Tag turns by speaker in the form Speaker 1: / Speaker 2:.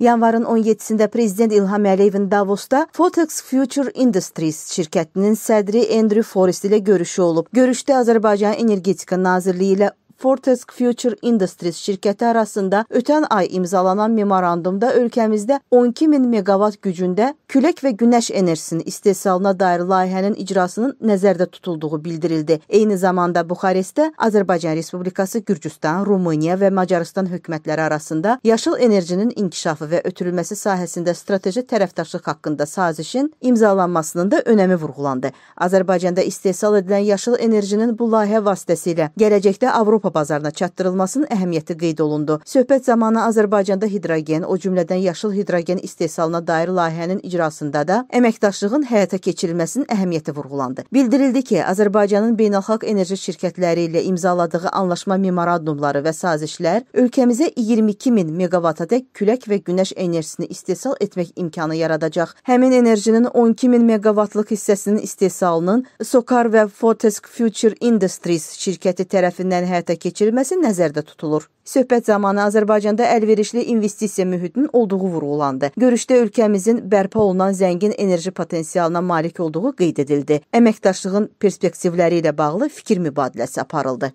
Speaker 1: Yanvarın 17-də prezident İlham Əliyevin Davosda Fotex Future Industries şirkətinin sədri Andrew Forrest ilə görüşü olub. Görüşdə Azərbaycan Energetika Nazirliyi ilə Fortesc Future Industries şirkəti arasında ötən ay imzalanan memorandumda ölkəmizdə 12 min meqavat gücündə külək və günəş enerjisinin istehsalına dair layihənin icrasının nəzərdə tutulduğu bildirildi. Eyni zamanda Buxarestdə Azərbaycan Respublikası, Gürcüstan, Rumıniya və Macarıstan hökumətləri arasında yaşıl enerjinin inkişafı və ötürülməsi sahəsində strateji tərəfdaşlıq haqqında sazişin imzalanmasının da önəmi vurğulandı. Azərbaycanda istehsal edilən yaşıl enerjinin bu layihə vasitəsilə gələcəkdə Avropa Avropa bazarına çatdırılmasının əhəmiyyəti qeyd olundu. Söhbət zamanı Azərbaycanda hidrogen, o cümlədən yaşıl hidrogen istehsalına dair layihənin icrasında da əməkdaşlığın həyata keçirilməsinin əhəmiyyəti vurğulandı. Bildirildi ki, Azərbaycanın beynəlxalq enerji şirkətləri ilə imzaladığı anlaşma memorandumları və sazişlər ölkəmizə 22 min meqavatadək külək və günəş enerjisini istehsal etmək imkanı yaradacaq. Həmin enerjinin 12 min meqavatlıq hissəsinin istehsalının Sokar və Fortesc Future Industries şirkəti tərəfindən həyata həyata keçirilməsi nəzərdə tutulur. Söhbət zamanı Azərbaycanda əlverişli investisiya mühitinin olduğu vurğulandı. Görüşdə ölkəmizin bərpa olunan zəngin enerji potensialına malik olduğu qeyd edildi. Əməkdaşlığın perspektivləri ilə bağlı fikir mübadiləsi aparıldı.